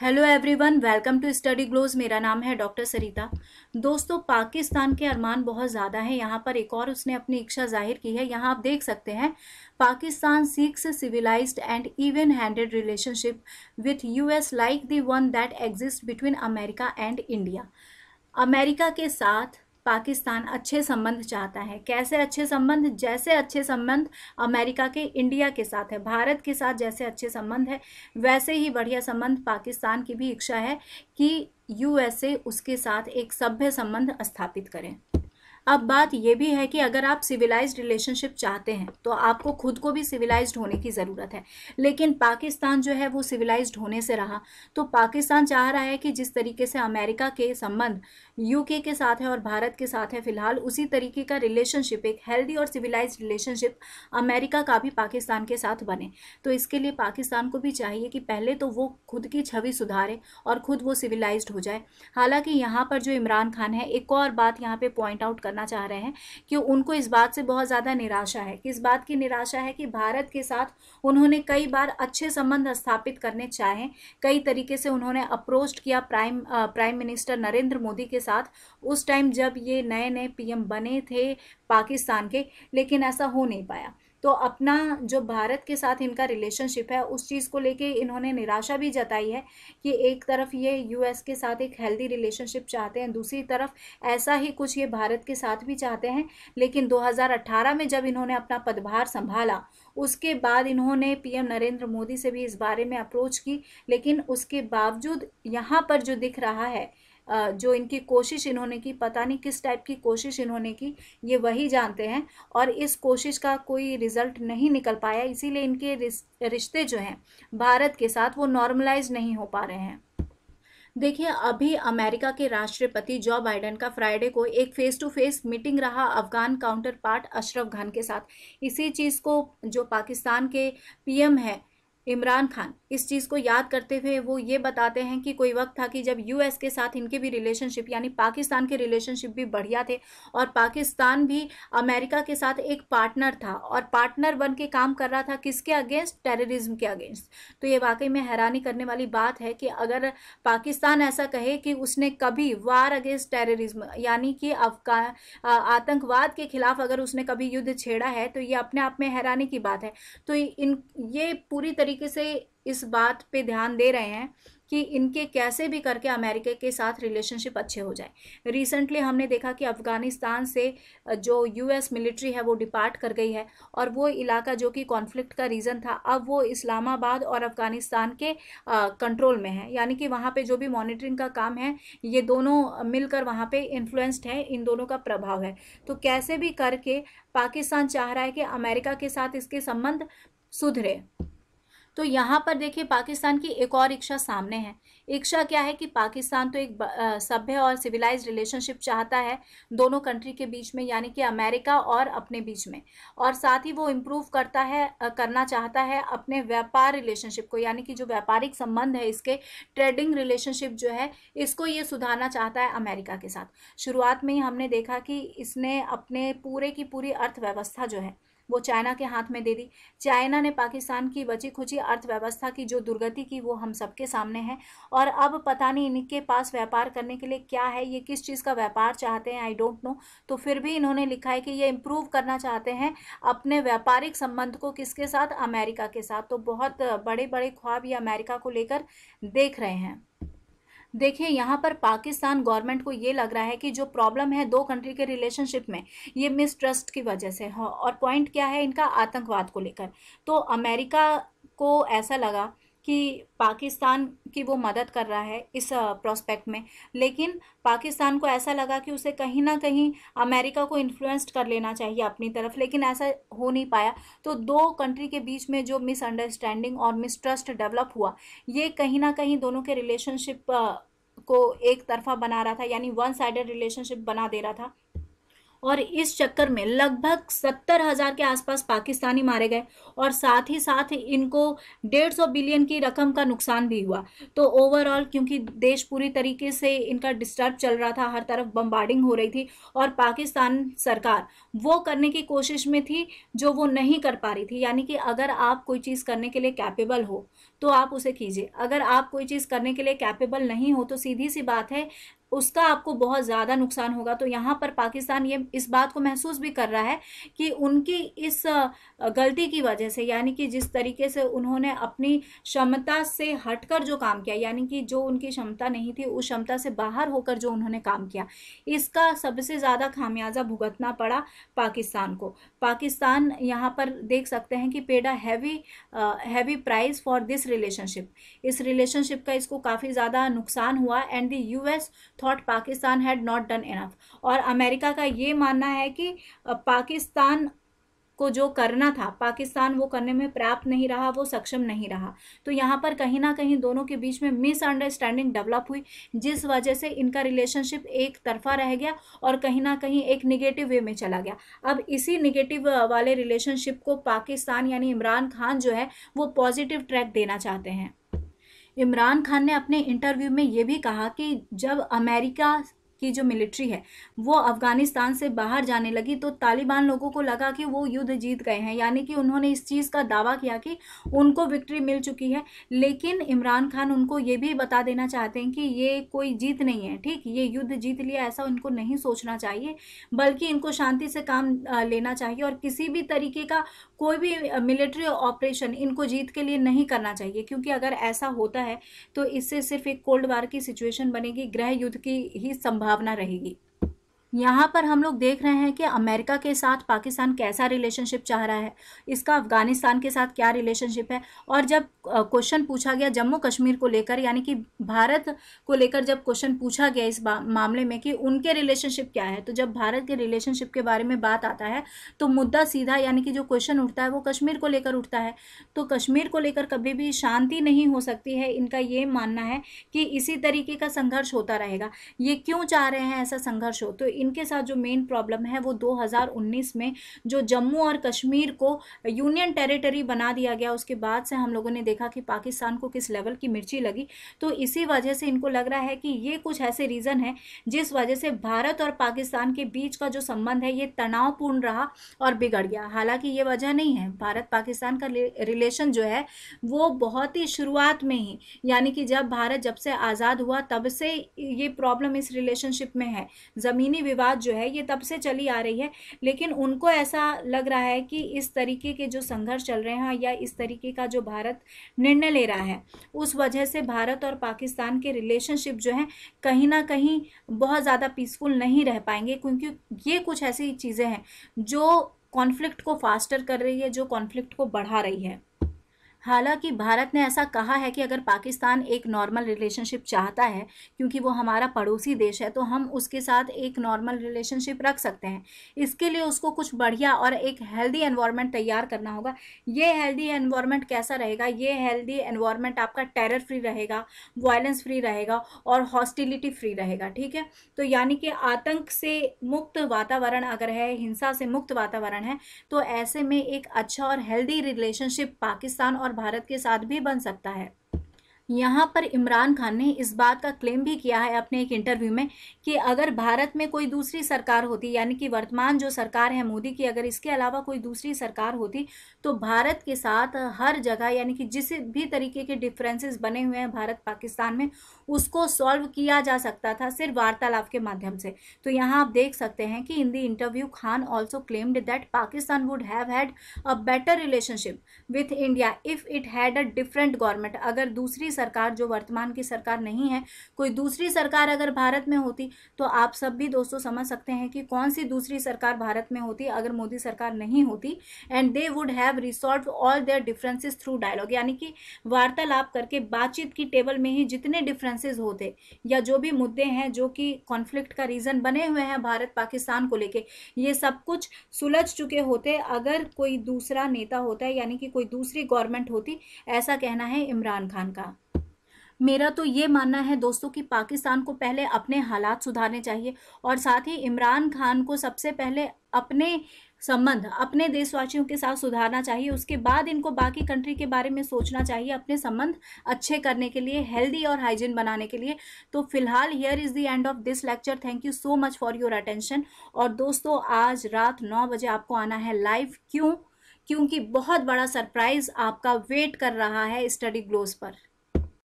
hello everyone welcome to study glows मेरा नाम है डॉक्टर सरिता दोस्तों पाकिस्तान के अरमान बहुत ज़्यादा हैं यहाँ पर एक और उसने अपनी इच्छा जाहिर की है यहाँ आप देख सकते हैं Pakistan seeks civilised and even handed relationship with US like the one that exist between America and India America के साथ पाकिस्तान अच्छे संबंध चाहता है कैसे अच्छे संबंध जैसे अच्छे संबंध अमेरिका के इंडिया के साथ है भारत के साथ जैसे अच्छे संबंध है वैसे ही बढ़िया संबंध पाकिस्तान की भी इच्छा है कि यूएसए उसके साथ एक सभ्य संबंध स्थापित करें अब बात यह भी है कि अगर आप सिविलाइज रिलेशनशिप चाहते हैं तो आपको खुद को भी सिविलाइज्ड होने की ज़रूरत है लेकिन पाकिस्तान जो है वो सिविलाइज्ड होने से रहा तो पाकिस्तान चाह रहा है कि जिस तरीके से अमेरिका के संबंध यूके के साथ है और भारत के साथ है फिलहाल उसी तरीके का रिलेशनशिप एक हेल्दी और सिविलाइज रिलेशनशिप अमेरिका का भी पाकिस्तान के साथ बने तो इसके लिए पाकिस्तान को भी चाहिए कि पहले तो वो खुद की छवि सुधारे और खुद वो सिविलाइज हो जाए हालांकि यहाँ पर जो इमरान खान है एक और बात यहाँ पर पॉइंट आउट करना चाह रहे हैं कि उनको इस बात से बहुत ज़्यादा निराशा है किस बात की निराशा है कि भारत के साथ उन्होंने कई बार अच्छे संबंध स्थापित करने चाहें कई तरीके से उन्होंने अप्रोच किया prime prime minister Narendra Modi के साथ उस टाइम जब ये नए नए पीएम बने थे पाकिस्तान के लेकिन ऐसा हो नहीं पाया तो अपना जो भारत के साथ इनका रिलेशनशिप है उस चीज़ को लेके इन्होंने निराशा भी जताई है कि एक तरफ ये यूएस के साथ एक हेल्दी रिलेशनशिप चाहते हैं दूसरी तरफ ऐसा ही कुछ ये भारत के साथ भी चाहते हैं लेकिन 2018 में जब इन्होंने अपना पदभार संभाला उसके बाद इन्होंने पीएम नरेंद्र मोदी से भी इस बारे में अप्रोच की लेकिन उसके बावजूद यहाँ पर जो दिख रहा है जो इनकी कोशिश इन्होंने की पता नहीं किस टाइप की कोशिश इन्होंने की ये वही जानते हैं और इस कोशिश का कोई रिजल्ट नहीं निकल पाया इसीलिए इनके रिश्ते जो हैं भारत के साथ वो नॉर्मलाइज नहीं हो पा रहे हैं देखिए अभी अमेरिका के राष्ट्रपति जो बाइडेन का फ्राइडे को एक फेस टू फेस मीटिंग रहा Afghan counterpart Ashraf Khan के साथ इसी चीज़ को जो पाकिस्तान के पीएम हैं इमरान खान इस चीज़ को याद करते हुए वो ये बताते हैं कि कोई वक्त था कि जब यूएस के साथ इनके भी रिलेशनशिप यानी पाकिस्तान के रिलेशनशिप भी बढ़िया थे और पाकिस्तान भी अमेरिका के साथ एक पार्टनर था और पार्टनर बन के काम कर रहा था किसके अगेंस्ट टेररिज्म के अगेंस्ट तो ये वाकई में हैरानी करने वाली बात है कि अगर पाकिस्तान ऐसा कहे कि उसने कभी वार अगेंस्ट टेररिज्म यानी कि अफगान आतंकवाद के खिलाफ अगर उसने कभी युद्ध छेड़ा है तो ये अपने आप में हैरानी की बात है तो इन ये पूरी तरीके से इस बात पे ध्यान दे रहे हैं कि इनके कैसे भी करके अमेरिका के साथ रिलेशनशिप अच्छे हो जाए रिसेंटली हमने देखा कि अफ़गानिस्तान से जो यूएस मिलिट्री है वो डिपार्ट कर गई है और वो इलाका जो कि कॉन्फ्लिक्ट का रीज़न था अब वो इस्लामाबाद और अफ़गानिस्तान के कंट्रोल में है यानी कि वहाँ पे जो भी मॉनिटरिंग का काम है ये दोनों मिलकर वहाँ पर इन्फ्लुएंस्ड है इन दोनों का प्रभाव है तो कैसे भी करके पाकिस्तान चाह रहा है कि अमेरिका के साथ इसके संबंध सुधरे तो यहाँ पर देखिए पाकिस्तान की एक और इच्छा सामने है इच्छा क्या है कि पाकिस्तान तो एक सभ्य और सिविलाइज रिलेशनशिप चाहता है दोनों कंट्री के बीच में यानी कि अमेरिका और अपने बीच में और साथ ही वो इम्प्रूव करता है करना चाहता है अपने व्यापार रिलेशनशिप को यानी कि जो व्यापारिक संबंध है इसके ट्रेडिंग रिलेशनशिप जो है इसको ये सुधारना चाहता है अमेरिका के साथ शुरुआत में ही हमने देखा कि इसने अपने पूरे की पूरी अर्थव्यवस्था जो है वो चाइना के हाथ में दे दी चाइना ने पाकिस्तान की बची खुची अर्थव्यवस्था की जो दुर्गति की वो हम सबके सामने है और अब पता नहीं इनके पास व्यापार करने के लिए क्या है ये किस चीज़ का व्यापार चाहते हैं आई डोंट नो तो फिर भी इन्होंने लिखा है कि ये इम्प्रूव करना चाहते हैं अपने व्यापारिक संबंध को किसके साथ अमेरिका के साथ तो बहुत बड़े बड़े ख्वाब ये अमेरिका को लेकर देख रहे हैं देखिए यहाँ पर पाकिस्तान गवर्नमेंट को ये लग रहा है कि जो प्रॉब्लम है दो कंट्री के रिलेशनशिप में ये मिसट्रस्ट की वजह से और पॉइंट क्या है इनका आतंकवाद को लेकर तो अमेरिका को ऐसा लगा कि पाकिस्तान की वो मदद कर रहा है इस प्रोस्पेक्ट में लेकिन पाकिस्तान को ऐसा लगा कि उसे कहीं ना कहीं अमेरिका को इन्फ्लुएंस्ड कर लेना चाहिए अपनी तरफ लेकिन ऐसा हो नहीं पाया तो दो कंट्री के बीच में जो मिसअंडरस्टैंडिंग और मिसट्रस्ट डेवलप हुआ ये कहीं ना कहीं दोनों के रिलेशनशिप को एक तरफा बना रहा था यानी वन साइड रिलेशनशिप बना दे रहा था और इस चक्कर में लगभग सत्तर हज़ार के आसपास पाकिस्तानी मारे गए और साथ ही साथ इनको डेढ़ सौ बिलियन की रकम का नुकसान भी हुआ तो ओवरऑल क्योंकि देश पूरी तरीके से इनका डिस्टर्ब चल रहा था हर तरफ बम्बार्डिंग हो रही थी और पाकिस्तान सरकार वो करने की कोशिश में थी जो वो नहीं कर पा रही थी यानी कि अगर आप कोई चीज़ करने के लिए कैपेबल हो तो आप उसे कीजिए अगर आप कोई चीज़ करने के लिए कैपेबल नहीं हो तो सीधी सी बात है उसका आपको बहुत ज़्यादा नुकसान होगा तो यहाँ पर पाकिस्तान ये इस बात को महसूस भी कर रहा है कि उनकी इस गलती की वजह से यानी कि जिस तरीके से उन्होंने अपनी क्षमता से हटकर जो काम किया यानी कि जो उनकी क्षमता नहीं थी उस क्षमता से बाहर होकर जो उन्होंने काम किया इसका सबसे ज़्यादा खामियाजा भुगतना पड़ा पाकिस्तान को पाकिस्तान यहाँ पर देख सकते हैं कि paid a heavy heavy price for this relationship इस रिलेशनशिप का इसको काफ़ी ज़्यादा नुकसान हुआ and as US thought Pakistan had not done enough और अमेरिका का ये मानना है कि पाकिस्तान को जो करना था पाकिस्तान वो करने में पर्याप्त नहीं रहा वो सक्षम नहीं रहा तो यहाँ पर कहीं ना कहीं दोनों के बीच में मिसअंडरस्टैंडिंग डेवलप हुई जिस वजह से इनका रिलेशनशिप एक तरफा रह गया और कहीं ना कहीं एक निगेटिव वे में चला गया अब इसी निगेटिव वाले रिलेशनशिप को पाकिस्तान यानी इमरान खान जो है वो पॉजिटिव ट्रैक देना चाहते हैं इमरान खान ने अपने इंटरव्यू में ये भी कहा कि जब अमेरिका की जो मिलिट्री है वो अफ़गानिस्तान से बाहर जाने लगी तो तालिबान लोगों को लगा कि वो युद्ध जीत गए हैं यानी कि उन्होंने इस चीज़ का दावा किया कि उनको विक्ट्री मिल चुकी है लेकिन इमरान खान उनको ये भी बता देना चाहते हैं कि ये कोई जीत नहीं है ठीक ये युद्ध जीत लिया ऐसा उनको नहीं सोचना चाहिए बल्कि इनको शांति से काम लेना चाहिए और किसी भी तरीके का कोई भी मिलिट्री ऑपरेशन इनको जीत के लिए नहीं करना चाहिए क्योंकि अगर ऐसा होता है तो इससे सिर्फ एक कोल्ड वार की सिचुएशन बनेगी गृह युद्ध की ही संभव भावना रहेगी यहाँ पर हम लोग देख रहे हैं कि अमेरिका के साथ पाकिस्तान कैसा रिलेशनशिप चाह रहा है इसका अफगानिस्तान के साथ क्या रिलेशनशिप है और जब क्वेश्चन पूछा गया जम्मू कश्मीर को लेकर यानी कि भारत को लेकर जब क्वेश्चन पूछा गया इस मामले में कि उनके रिलेशनशिप क्या है तो जब भारत के रिलेशनशिप के बारे में बात आता है तो मुद्दा सीधा यानी कि जो क्वेश्चन उठता है वो कश्मीर को लेकर उठता है तो कश्मीर को लेकर कभी भी शांति नहीं हो सकती है इनका ये मानना है कि इसी तरीके का संघर्ष होता रहेगा ये क्यों चाह रहे हैं ऐसा संघर्ष हो तो इन इनके साथ जो मेन प्रॉब्लम है वो 2019 में जो जम्मू और कश्मीर को यूनियन टेरिटरी बना दिया गया उसके बाद से हम लोगों ने देखा कि पाकिस्तान को किस लेवल की मिर्ची लगी तो इसी वजह से इनको लग रहा है कि ये कुछ ऐसे रीज़न है जिस वजह से भारत और पाकिस्तान के बीच का जो संबंध है ये तनावपूर्ण रहा और बिगड़ गया हालांकि ये वजह नहीं है भारत पाकिस्तान का रिलेशन जो है वो बहुत ही शुरुआत में ही यानी कि जब भारत जब से आज़ाद हुआ तब से ये प्रॉब्लम इस रिलेशनशिप में है ज़मीनी विवाद जो है ये तब से चली आ रही है लेकिन उनको ऐसा लग रहा है कि इस तरीके के जो संघर्ष चल रहे हैं हाँ, या इस तरीके का जो भारत निर्णय ले रहा है उस वजह से भारत और पाकिस्तान के रिलेशनशिप जो हैं कहीं ना कहीं बहुत ज़्यादा पीसफुल नहीं रह पाएंगे क्योंकि ये कुछ ऐसी चीज़ें हैं जो कॉन्फ्लिक्ट को फास्टर कर रही है जो कॉन्फ्लिक्ट को बढ़ा रही है हालांकि भारत ने ऐसा कहा है कि अगर पाकिस्तान एक नॉर्मल रिलेशनशिप चाहता है क्योंकि वो हमारा पड़ोसी देश है तो हम उसके साथ एक नॉर्मल रिलेशनशिप रख सकते हैं इसके लिए उसको कुछ बढ़िया और एक हेल्दी एनवायरनमेंट तैयार करना होगा ये हेल्दी एनवायरनमेंट कैसा रहेगा ये हेल्दी एनवायरनमेंट आपका टेरर फ्री रहेगा वायलेंस फ्री रहेगा और हॉस्टिलिटी फ्री रहेगा ठीक है तो यानी कि आतंक से मुक्त वातावरण अगर है हिंसा से मुक्त वातावरण है तो ऐसे में एक अच्छा और हेल्दी रिलेशनशिप पाकिस्तान और भारत के साथ भी बन सकता है यहाँ पर इमरान खान ने इस बात का क्लेम भी किया है अपने एक इंटरव्यू में कि अगर भारत में कोई दूसरी सरकार होती यानी कि वर्तमान जो सरकार है मोदी की अगर इसके अलावा कोई दूसरी सरकार होती तो भारत के साथ हर जगह यानी कि जिस भी तरीके के डिफरेंसेस बने हुए हैं भारत पाकिस्तान में उसको सॉल्व किया जा सकता था सिर्फ वार्तालाप के माध्यम से तो यहाँ आप देख सकते हैं कि in the interview Khan also claimed that Pakistan would have had a better relationship with India if it had a different government अगर दूसरी सरकार जो वर्तमान की सरकार नहीं है कोई दूसरी सरकार अगर भारत में होती तो आप सब भी दोस्तों समझ सकते हैं कि कौन सी दूसरी सरकार भारत में होती अगर मोदी सरकार नहीं होती and they would have resolve all their differences through dialogue यानी कि वार्तालाप करके बातचीत की टेबल में ही जितने डिफरेंसेज होते या जो भी मुद्दे हैं जो कि कॉन्फ्लिक्ट का रीज़न बने हुए हैं भारत पाकिस्तान को लेके ये सब कुछ सुलझ चुके होते अगर कोई दूसरा नेता होता है यानी कि कोई दूसरी गवर्नमेंट होती ऐसा कहना है इमरान खान का मेरा तो ये मानना है दोस्तों कि पाकिस्तान को पहले अपने हालात सुधारने चाहिए और साथ ही इमरान खान को सबसे पहले अपने संबंध अपने देशवासियों के साथ सुधारना चाहिए उसके बाद इनको बाकी कंट्री के बारे में सोचना चाहिए अपने संबंध अच्छे करने के लिए हेल्दी और हाइजीन बनाने के लिए तो फिलहाल here is the end of this lecture thank you so much for your attention और दोस्तों आज रात नौ बजे आपको आना है लाइव क्यों क्योंकि बहुत बड़ा सरप्राइज आपका वेट कर रहा है स्टडी ग्लोज पर